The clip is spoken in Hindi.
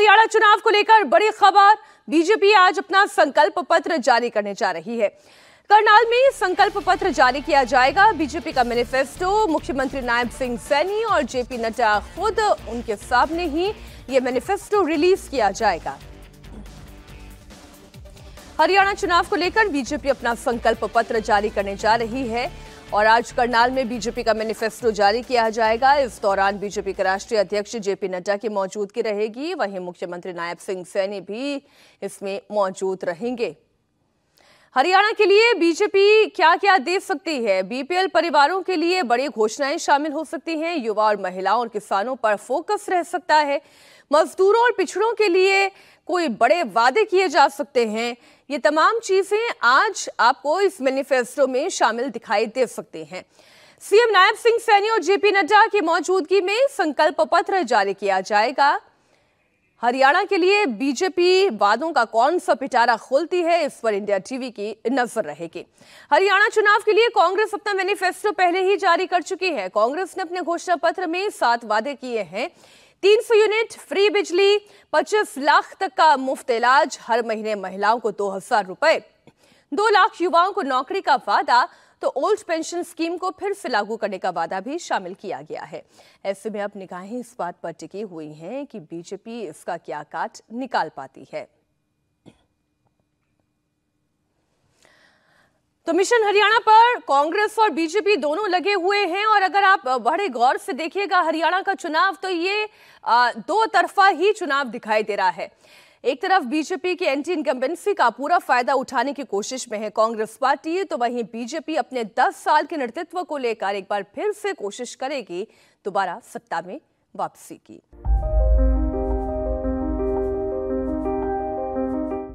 हरियाणा चुनाव को लेकर बड़ी खबर बीजेपी आज अपना संकल्प पत्र जारी करने जा रही है करनाल में संकल्प पत्र जारी किया जाएगा बीजेपी का मैनिफेस्टो मुख्यमंत्री नायब सिंह सैनी और जेपी नड्डा खुद उनके सामने ही ये मैनिफेस्टो रिलीज किया जाएगा हरियाणा चुनाव को लेकर बीजेपी अपना संकल्प पत्र जारी करने जा रही है और आज करनाल में बीजेपी का मैनिफेस्टो जारी किया जाएगा इस दौरान बीजेपी के राष्ट्रीय अध्यक्ष जेपी नड्डा की मौजूदगी रहेगी वहीं मुख्यमंत्री नायब सिंह सैनी भी इसमें मौजूद रहेंगे हरियाणा के लिए बीजेपी क्या क्या दे सकती है बीपीएल परिवारों के लिए बड़ी घोषणाएं शामिल हो सकती हैं युवा और महिलाओं और किसानों पर फोकस रह सकता है मजदूरों और पिछड़ों के लिए कोई बड़े वादे किए जा सकते हैं ये तमाम चीजें आज आपको इस मैनिफेस्टो में शामिल दिखाई दे सकते हैं सीएम नायब सिंह सैनी और जेपी नड्डा की मौजूदगी में संकल्प पत्र जारी किया जाएगा हरियाणा के लिए बीजेपी वादों का कौन सा पिटारा खोलती है इस पर इंडिया टीवी की नजर रहेगी हरियाणा चुनाव के लिए कांग्रेस अपना मैनिफेस्टो पहले ही जारी कर चुकी है कांग्रेस ने अपने घोषणा पत्र में सात वादे किए हैं तीन सौ यूनिट फ्री बिजली पच्चीस लाख तक का मुफ्त इलाज हर महीने महिलाओं को दो हजार रुपए दो लाख युवाओं को नौकरी का वादा तो ओल्ड पेंशन स्कीम को फिर से लागू करने का वादा भी शामिल किया गया है ऐसे में अब निगाहें इस बात पर टिकी हुई हैं कि बीजेपी इसका क्या काट निकाल पाती है तो मिशन हरियाणा पर कांग्रेस और बीजेपी दोनों लगे हुए हैं और अगर आप बड़े गौर से देखिएगा हरियाणा का चुनाव तो ये दो तरफा ही चुनाव दिखाई दे रहा है एक तरफ बीजेपी की एंटी इनकम्बेंसी का पूरा फायदा उठाने की कोशिश में है कांग्रेस पार्टी तो वहीं बीजेपी अपने 10 साल के नेतृत्व को लेकर एक बार फिर से कोशिश करेगी दोबारा सत्ता में वापसी की